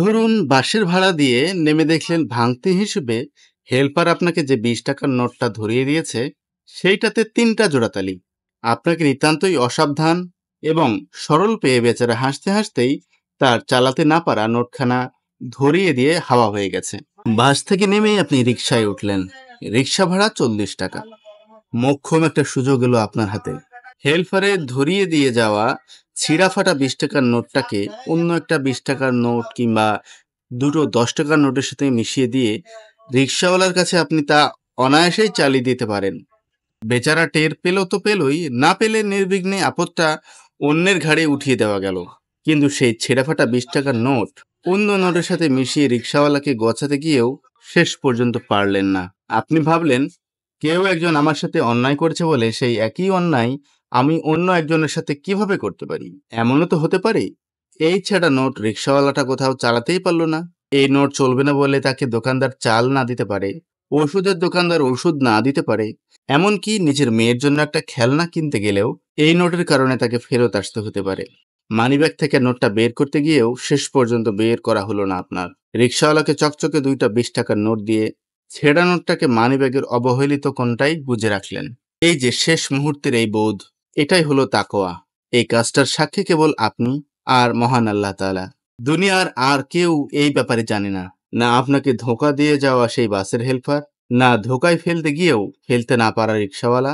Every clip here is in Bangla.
ধরুন বাসের ভাড়া দিয়ে নেমে দেখলেন ভাঙতি হিসেবে হেল্পার আপনাকে যে বিশ টাকার নোটটা ধরিয়ে দিয়েছে সেইটাতে তিনটা জোড়াতালি আপনাকে নিতান্তই অসাবধান এবং সরল পেয়ে বেচারা হাসতে হাসতেই তার চালাতে না পারা নোটখানা ধরিয়ে দিয়ে হাওয়া হয়ে গেছে বাস থেকে নেমেই আপনি রিক্সায় উঠলেন রিক্সা ভাড়া চল্লিশ টাকা মোক্ষম একটা সুযোগ এলো আপনার হাতে হেলফারে ধরিয়ে দিয়ে যাওয়া ছিঁড়া ফাটা বিশ টাকার নোটটাকে অন্য একটা বিশ টাকার নোট কিংবা দুটো দশ টাকার নোটের সাথে মিশিয়ে দিয়ে রিক্সাওয়ালার কাছে আপনি তা অনায়াসেই চালিয়ে দিতে পারেন বেচারা টের পেল তো পেলই না পেলে নির্বিঘ্নে আপদটা অন্যের ঘাড়ে উঠিয়ে দেওয়া গেল কিন্তু সেই ছেঁড়াফাটা বিশ টাকার নোট অন্য নোটের সাথে মিশিয়ে রিক্সাওয়ালাকে গছাতে গিয়েও শেষ পর্যন্ত পারলেন না আপনি ভাবলেন কেউ একজন আমার সাথে অন্যায় করেছে বলে সেই একই অন্যায় আমি অন্য একজনের সাথে কিভাবে করতে পারি এমনও তো হতে পারে এই ছাড়া নোট রিক্সাওয়ালাটা কোথাও চালাতেই পারলো না এই নোট চলবে না বলে তাকে দোকানদার চাল না দিতে পারে ওষুধের দোকানদার ওষুধ না দিতে পারে এমনকি নিজের মেয়ের জন্য একটা খেলনা কিনতে গেলেও এই নোটের কারণে তাকে ফেরত আসতে হতে পারে মানিব্যাগ থেকে নোটটা বের করতে গিয়েও শেষ পর্যন্ত বের করা হলো না আপনার রিক্সাওয়ালাকে চকচকে দুইটা বিশ টাকার নোট দিয়ে ছেঁড়া নোটটাকে মানিব্যাগের অবহেলিত কোনটাই বুঝে রাখলেন এই যে শেষ মুহূর্তের এই বোধ এটাই হলো তাকোয়া এই কাজটার সাক্ষী কেবল আপনি আর মহান আল্লাহ তালা দুনিয়ার আর কেউ এই ব্যাপারে জানে না না আপনাকে ধোকা দিয়ে যাওয়া সেই বাসের হেল্পার না ধোকায় ফেলতে গিয়েও ফেলতে না পারা রিক্সাওয়ালা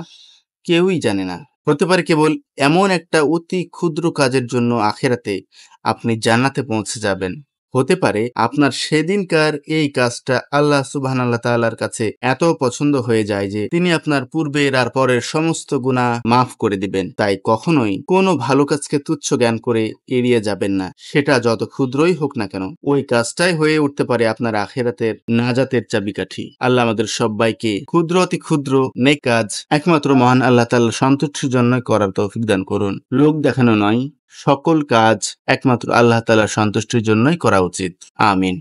কেউই জানে না হতে পারে কেবল এমন একটা অতি ক্ষুদ্র কাজের জন্য আখেরাতে আপনি জান্নাতে পৌঁছে যাবেন হতে পারে আপনার সেদিনকার এই কাজটা আল্লাহ সুবাহ তাল্লার কাছে এত পছন্দ হয়ে যায় যে তিনি আপনার পূর্বের আর পরের সমস্ত গুণা মাফ করে দিবেন তাই কখনোই কোনো ভালো কাজকে তুচ্ছ জ্ঞান করে এড়িয়ে যাবেন না সেটা যত ক্ষুদ্রই হোক না কেন ওই কাজটাই হয়ে উঠতে পারে আপনার আখেরাতের নাজাতের চাবিকাঠি আল্লাহ আমাদের সবাইকে ক্ষুদ্র অতি ক্ষুদ্র নে কাজ একমাত্র মহান আল্লাহ তাল্লাহ সন্তুষ্টির জন্য করার তৌফিক দান করুন লোক দেখানো নয় সকল কাজ একমাত্র আল্লাহ তালা সন্তুষ্টির জন্যই করা উচিত আমিন